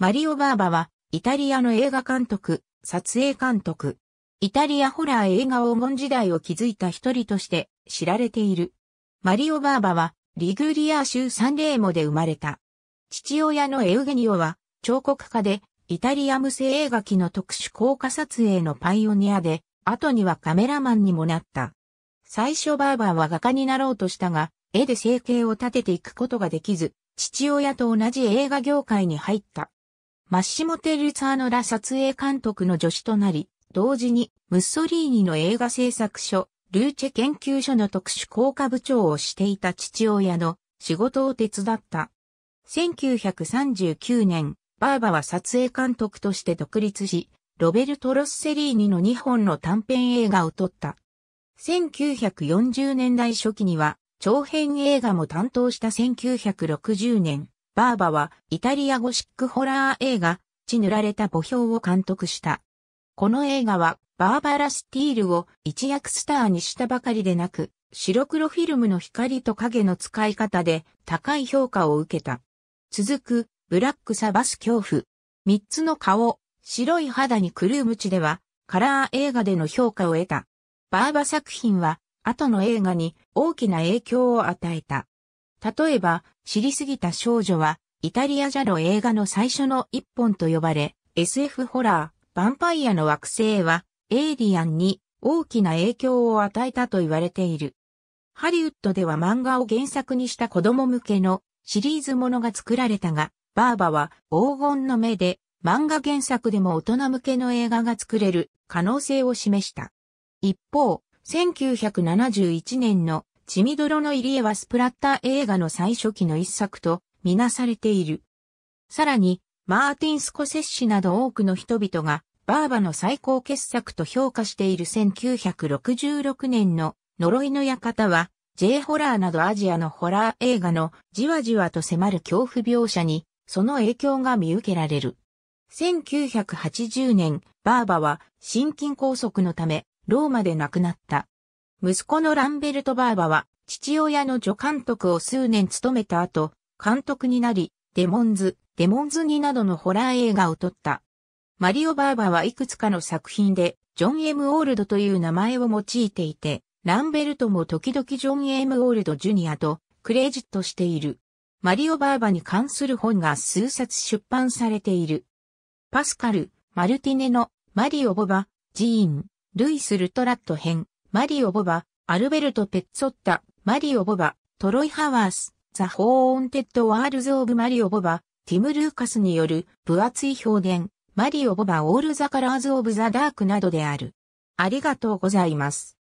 マリオ・バーバは、イタリアの映画監督、撮影監督。イタリアホラー映画黄金時代を築いた一人として知られている。マリオ・バーバは、リグリア州サンレーモで生まれた。父親のエウゲニオは、彫刻家で、イタリア無声映画機の特殊効果撮影のパイオニアで、後にはカメラマンにもなった。最初バーバーは画家になろうとしたが、絵で生計を立てていくことができず、父親と同じ映画業界に入った。マッシモ・テルツァーノら撮影監督の助手となり、同時にムッソリーニの映画制作所、ルーチェ研究所の特殊効果部長をしていた父親の仕事を手伝った。1939年、バーバは撮影監督として独立し、ロベルト・ロッセリーニの2本の短編映画を撮った。1940年代初期には、長編映画も担当した1960年、バーバはイタリアゴシックホラー映画、血塗られた墓標を監督した。この映画は、バーバラ・スティールを一躍スターにしたばかりでなく、白黒フィルムの光と影の使い方で高い評価を受けた。続く、ブラックサバス恐怖。三つの顔、白い肌に狂う口では、カラー映画での評価を得た。バーバ作品は、後の映画に大きな影響を与えた。例えば、知りすぎた少女は、イタリアジャロ映画の最初の一本と呼ばれ、SF ホラー、ヴァンパイアの惑星は、エイリアンに大きな影響を与えたと言われている。ハリウッドでは漫画を原作にした子供向けのシリーズものが作られたが、バーバは黄金の目で漫画原作でも大人向けの映画が作れる可能性を示した。一方、1971年の血みどろの入り江はスプラッター映画の最初期の一作とみなされている。さらに、マーティン・スコセッシなど多くの人々が、バーバの最高傑作と評価している1966年の呪いの館は、J ホラーなどアジアのホラー映画のじわじわと迫る恐怖描写に、その影響が見受けられる。1980年、バーバは心筋梗塞のため、ローマで亡くなった。息子のランベルト・バーバは、父親の助監督を数年務めた後、監督になり、デモンズ、デモンズ2などのホラー映画を撮った。マリオ・バーバはいくつかの作品で、ジョン・ M・ オールドという名前を用いていて、ランベルトも時々ジョン・ M・ オールド・ジュニアとクレジットしている。マリオ・バーバに関する本が数冊出版されている。パスカル、マルティネの、マリオ・ボバ、ジーン、ルイス・ルトラット編。マリオ・ボバ、アルベルト・ペッツォッタ、マリオ・ボバ、トロイ・ハワース、ザ・ホーンテッド・ワールズ・オブ・マリオ・ボバ、ティム・ルーカスによる分厚い表現、マリオ・ボバ・オール・ザ・カラーズ・オブ・ザ・ダークなどである。ありがとうございます。